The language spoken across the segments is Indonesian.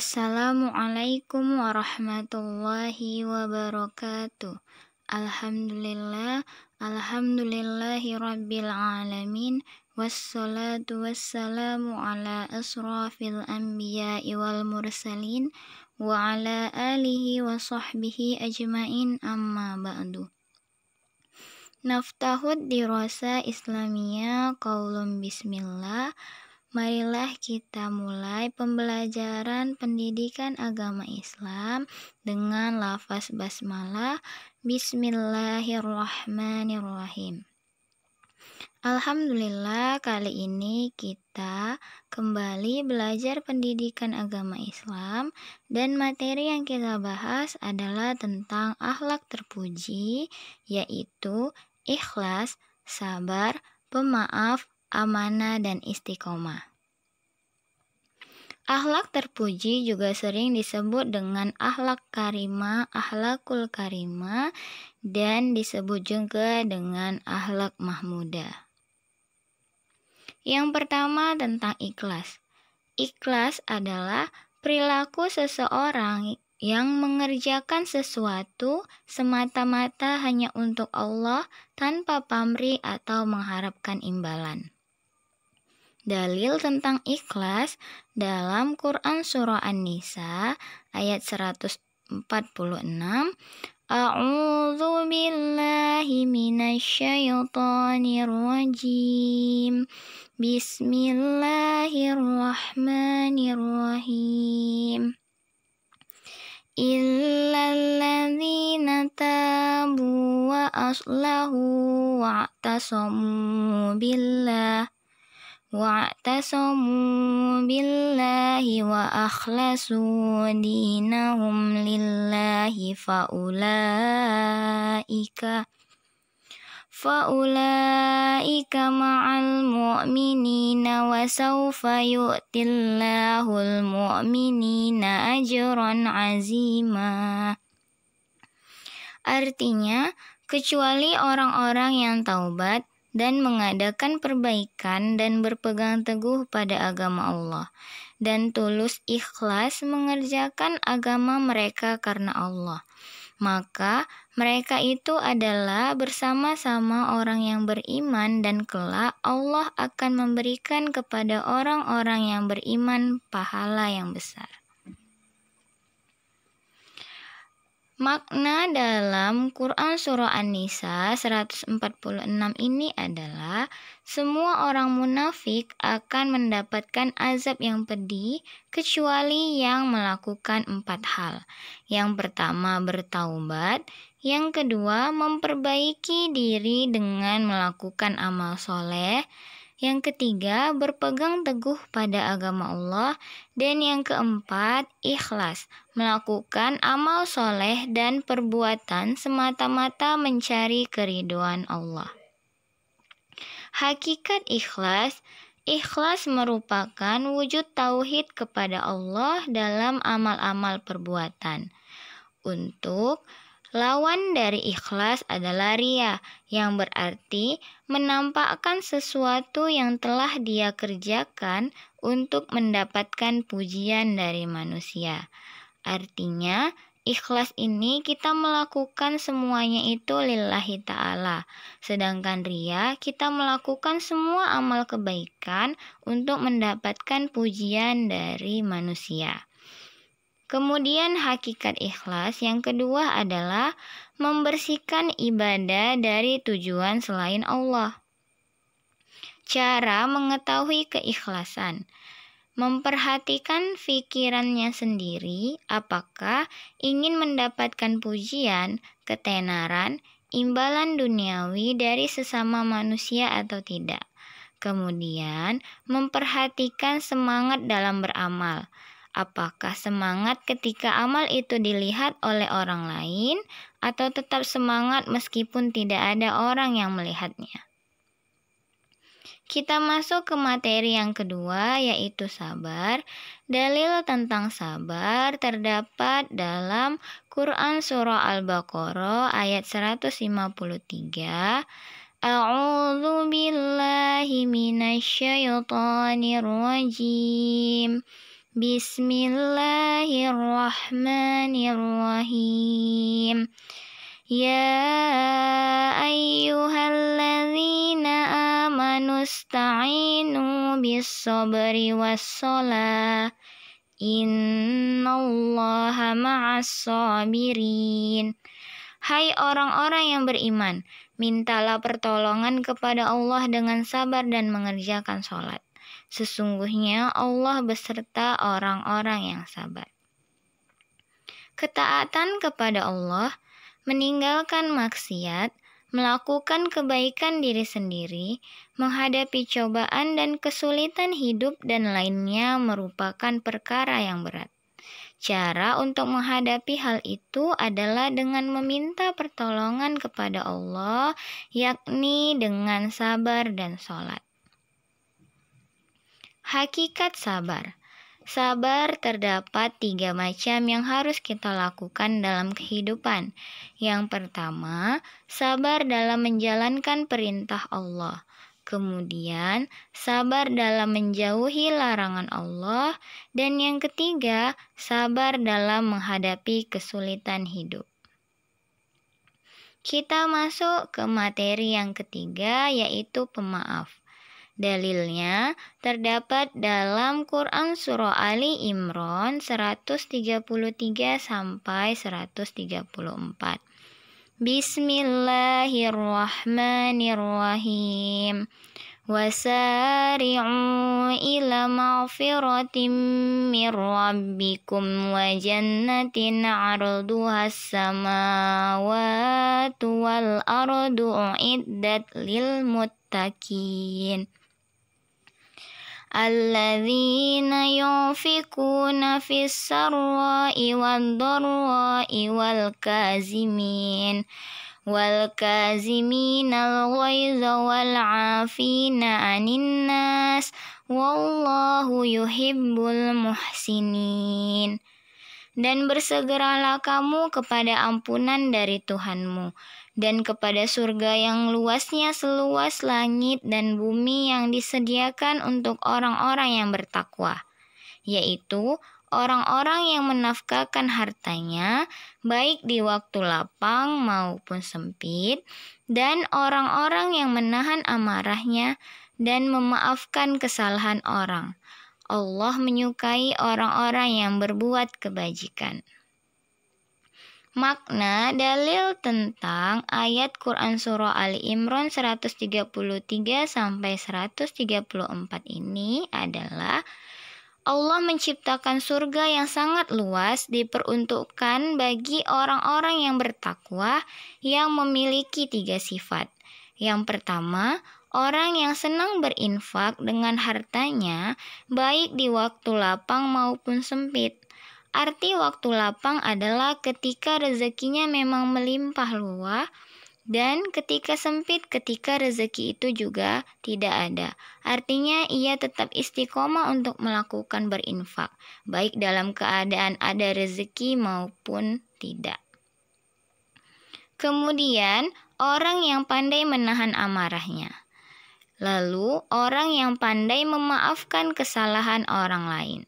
Assalamualaikum warahmatullahi wabarakatuh. Alhamdulillah, alhamdulillahi rabbil alamin. Wassalatu wassalamu ala asrafil anbiya wal mursalin wa ala alihi wa sahbihi ajmain amma ba'du. Naftahud dirasa Islamiyah qaulun bismillah Marilah kita mulai pembelajaran pendidikan agama Islam dengan lafaz basmalah Bismillahirrahmanirrahim. Alhamdulillah kali ini kita kembali belajar pendidikan agama Islam dan materi yang kita bahas adalah tentang akhlak terpuji yaitu ikhlas, sabar, pemaaf, amanah, dan istiqomah. Ahlak terpuji juga sering disebut dengan ahlak karima, ahlakul karima, dan disebut juga dengan ahlak mahmuda. Yang pertama tentang ikhlas. Ikhlas adalah perilaku seseorang yang mengerjakan sesuatu semata-mata hanya untuk Allah tanpa pamri atau mengharapkan imbalan. Dalil tentang ikhlas dalam Quran Surah An-Nisa ayat 146 A'udzu billahi minasyaitonir rajim Bismillahirrahmanirrahim Illalladzina tabu wa aslahu wa tasamu billah واعتصموا بالله وأخلصوا دينهم لله فأولئك فأولئك مع المؤمنين وسوف يؤتي الله المؤمنين أجرا عظيما Artinya, kecuali orang-orang yang taubat, dan mengadakan perbaikan dan berpegang teguh pada agama Allah dan tulus ikhlas mengerjakan agama mereka karena Allah. Maka mereka itu adalah bersama-sama orang yang beriman dan kelak Allah akan memberikan kepada orang-orang yang beriman pahala yang besar. Makna dalam Quran Surah An-Nisa 146 ini adalah semua orang munafik akan mendapatkan azab yang pedih kecuali yang melakukan empat hal. Yang pertama bertaubat, yang kedua memperbaiki diri dengan melakukan amal soleh, yang ketiga, berpegang teguh pada agama Allah. Dan yang keempat, ikhlas, melakukan amal soleh dan perbuatan semata-mata mencari keriduan Allah. Hakikat ikhlas Ikhlas merupakan wujud tauhid kepada Allah dalam amal-amal perbuatan. Untuk Lawan dari ikhlas adalah ria, yang berarti menampakkan sesuatu yang telah dia kerjakan untuk mendapatkan pujian dari manusia. Artinya, ikhlas ini kita melakukan semuanya itu lillahi ta'ala. Sedangkan ria, kita melakukan semua amal kebaikan untuk mendapatkan pujian dari manusia. Kemudian hakikat ikhlas yang kedua adalah membersihkan ibadah dari tujuan selain Allah. Cara mengetahui keikhlasan memperhatikan pikirannya sendiri apakah ingin mendapatkan pujian, ketenaran, imbalan duniawi dari sesama manusia atau tidak. Kemudian, memperhatikan semangat dalam beramal. Apakah semangat ketika amal itu dilihat oleh orang lain, atau tetap semangat meskipun tidak ada orang yang melihatnya? Kita masuk ke materi yang kedua, yaitu sabar. Dalil tentang sabar terdapat dalam Quran Surah Al-Baqarah ayat 153. A'udzu billahi minasyaitonir rajim. Bismillahirrahmanirrahim. Ya ayyuhalladzina amanu ista'inu bis-sabri was-salah. Innallaha ma'as sabirin. Hai orang-orang yang beriman, mintalah pertolongan kepada Allah dengan sabar dan mengerjakan sholat. Sesungguhnya Allah beserta orang-orang yang sabar. Ketaatan kepada Allah, meninggalkan maksiat, melakukan kebaikan diri sendiri, menghadapi cobaan dan kesulitan hidup dan lainnya merupakan perkara yang berat. Cara untuk menghadapi hal itu adalah dengan meminta pertolongan kepada Allah, yakni dengan sabar dan sholat. Hakikat sabar. Sabar terdapat tiga macam yang harus kita lakukan dalam kehidupan. Yang pertama, sabar dalam menjalankan perintah Allah. Kemudian, sabar dalam menjauhi larangan Allah, dan yang ketiga, sabar dalam menghadapi kesulitan hidup. Kita masuk ke materi yang ketiga, yaitu pemaaf. Dalilnya terdapat dalam Quran Surah Ali Imran 133 sampai 134. Bismillahirrahmanirrahim. Wasari'u ila ma'firatim mir rabbikum wa jannatin arduha samawatu wal ardu iddat lil muttaqin. الذين ينفقون في السراء والضراء والكاظمين والكاظمين الغيظ والعافين عن الناس والله يحب المحسنين dan bersegeralah kamu kepada ampunan dari Tuhanmu dan kepada surga yang luasnya seluas langit dan bumi yang disediakan untuk orang-orang yang bertakwa, yaitu orang-orang yang menafkahkan hartanya, baik di waktu lapang maupun sempit, dan orang-orang yang menahan amarahnya dan memaafkan kesalahan orang. Allah menyukai orang-orang yang berbuat kebajikan. Makna dalil tentang ayat Quran Surah Ali Imran 133 sampai 134 ini adalah Allah menciptakan surga yang sangat luas diperuntukkan bagi orang-orang yang bertakwa yang memiliki tiga sifat. Yang pertama, orang yang senang berinfak dengan hartanya baik di waktu lapang maupun sempit. Arti waktu lapang adalah ketika rezekinya memang melimpah luah dan ketika sempit ketika rezeki itu juga tidak ada. Artinya ia tetap istiqomah untuk melakukan berinfak, baik dalam keadaan ada rezeki maupun tidak. Kemudian, orang yang pandai menahan amarahnya. Lalu, orang yang pandai memaafkan kesalahan orang lain.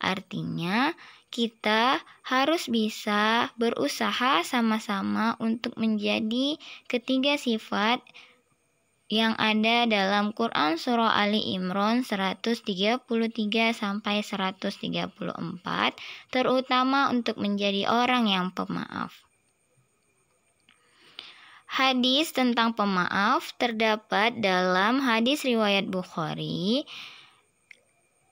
Artinya, kita harus bisa berusaha sama-sama untuk menjadi ketiga sifat yang ada dalam Quran Surah Ali Imran 133 sampai 134 terutama untuk menjadi orang yang pemaaf. Hadis tentang pemaaf terdapat dalam hadis riwayat Bukhari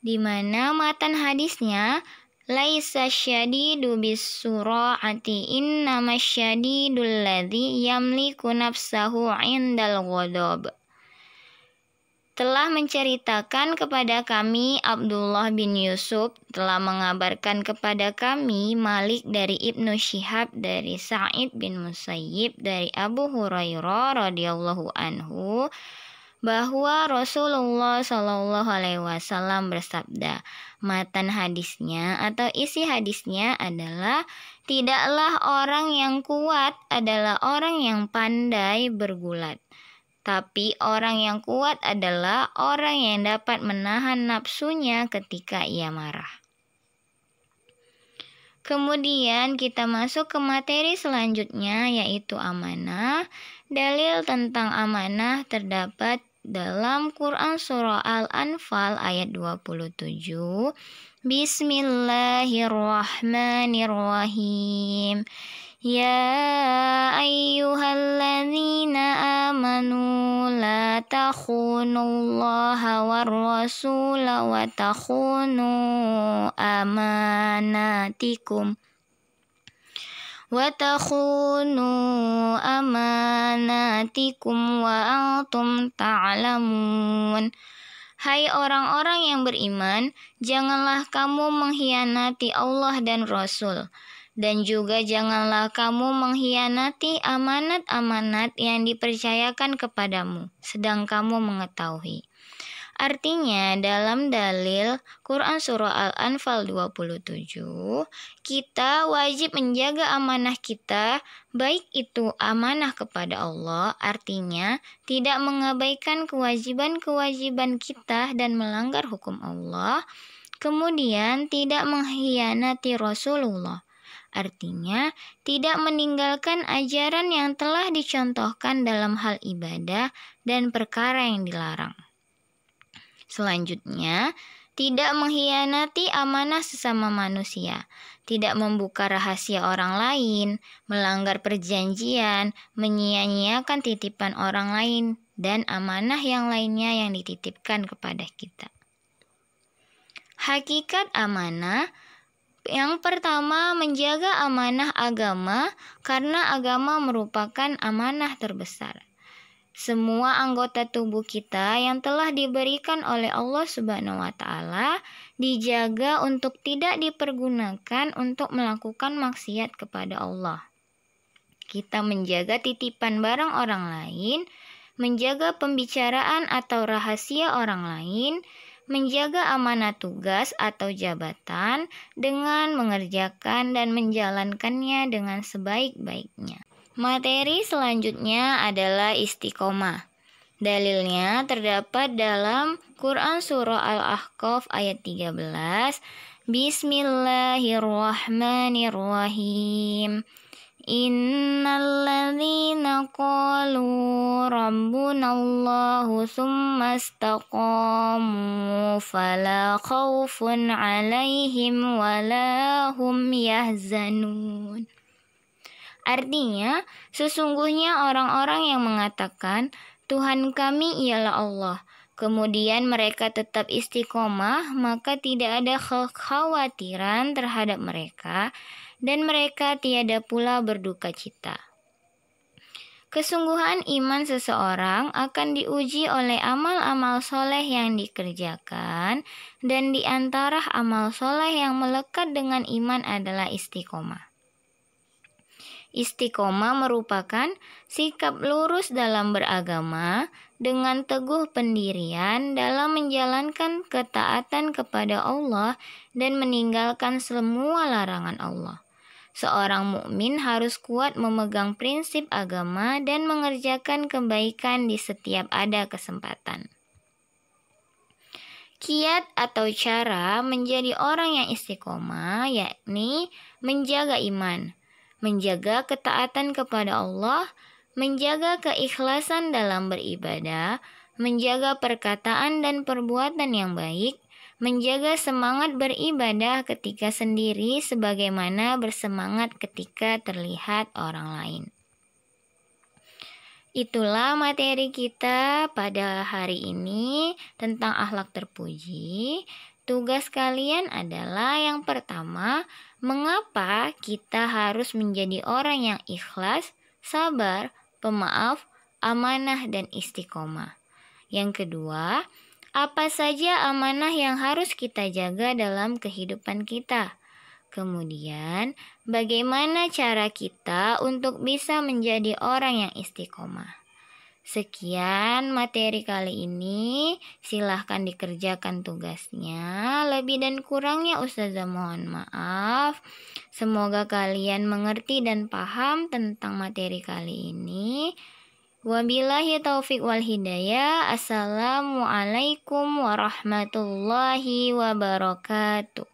di mana matan hadisnya Laisa syadidu bisura'ati inna masyadidu alladhi yamliku nafsahu indal ghodob. Telah menceritakan kepada kami Abdullah bin Yusuf telah mengabarkan kepada kami Malik dari Ibnu Syihab dari Sa'id bin Musayyib dari Abu Hurairah radhiyallahu anhu bahwa Rasulullah Shallallahu Alaihi Wasallam bersabda. Matan hadisnya atau isi hadisnya adalah tidaklah orang yang kuat adalah orang yang pandai bergulat. Tapi orang yang kuat adalah orang yang dapat menahan nafsunya ketika ia marah. Kemudian kita masuk ke materi selanjutnya yaitu amanah. Dalil tentang amanah terdapat dalam Quran Surah Al-Anfal ayat 27 Bismillahirrahmanirrahim Ya ayyuhalladzina amanu la takhunullaha war rasula wa takhunu amanatikum وتخونوا أماناتكم وأنتم تعلمون Hai orang-orang yang beriman, janganlah kamu mengkhianati Allah dan Rasul, dan juga janganlah kamu mengkhianati amanat-amanat yang dipercayakan kepadamu, sedang kamu mengetahui. Artinya dalam dalil Quran Surah Al-Anfal 27, kita wajib menjaga amanah kita, baik itu amanah kepada Allah, artinya tidak mengabaikan kewajiban-kewajiban kita dan melanggar hukum Allah, kemudian tidak mengkhianati Rasulullah artinya tidak meninggalkan ajaran yang telah dicontohkan dalam hal ibadah dan perkara yang dilarang. Selanjutnya, tidak mengkhianati amanah sesama manusia, tidak membuka rahasia orang lain, melanggar perjanjian, menyia-nyiakan titipan orang lain, dan amanah yang lainnya yang dititipkan kepada kita. Hakikat amanah yang pertama, menjaga amanah agama, karena agama merupakan amanah terbesar semua anggota tubuh kita yang telah diberikan oleh Allah Subhanahu wa taala dijaga untuk tidak dipergunakan untuk melakukan maksiat kepada Allah. Kita menjaga titipan barang orang lain, menjaga pembicaraan atau rahasia orang lain, menjaga amanah tugas atau jabatan dengan mengerjakan dan menjalankannya dengan sebaik-baiknya. Materi selanjutnya adalah istiqomah. Dalilnya terdapat dalam Quran Surah Al-Ahqaf ayat 13 Bismillahirrahmanirrahim Innalladzina qalu rabbunallahu thumma istaqamu fala khawfun alaihim walahum yahzanun Artinya, sesungguhnya orang-orang yang mengatakan Tuhan kami ialah Allah, kemudian mereka tetap istiqomah, maka tidak ada kekhawatiran terhadap mereka, dan mereka tiada pula berduka cita. Kesungguhan iman seseorang akan diuji oleh amal-amal soleh yang dikerjakan, dan di antara amal soleh yang melekat dengan iman adalah istiqomah. Istiqomah merupakan sikap lurus dalam beragama dengan teguh pendirian dalam menjalankan ketaatan kepada Allah dan meninggalkan semua larangan Allah. Seorang mukmin harus kuat memegang prinsip agama dan mengerjakan kebaikan di setiap ada kesempatan. Kiat atau cara menjadi orang yang istiqomah yakni menjaga iman menjaga ketaatan kepada Allah, menjaga keikhlasan dalam beribadah, menjaga perkataan dan perbuatan yang baik, menjaga semangat beribadah ketika sendiri sebagaimana bersemangat ketika terlihat orang lain. Itulah materi kita pada hari ini tentang akhlak terpuji. Tugas kalian adalah yang pertama, mengapa kita harus menjadi orang yang ikhlas, sabar, pemaaf, amanah, dan istiqomah. Yang kedua, apa saja amanah yang harus kita jaga dalam kehidupan kita. Kemudian, bagaimana cara kita untuk bisa menjadi orang yang istiqomah? Sekian materi kali ini. Silahkan dikerjakan tugasnya. Lebih dan kurangnya Ustazah mohon maaf. Semoga kalian mengerti dan paham tentang materi kali ini. Wabillahi taufiq wal hidayah. Assalamualaikum warahmatullahi wabarakatuh.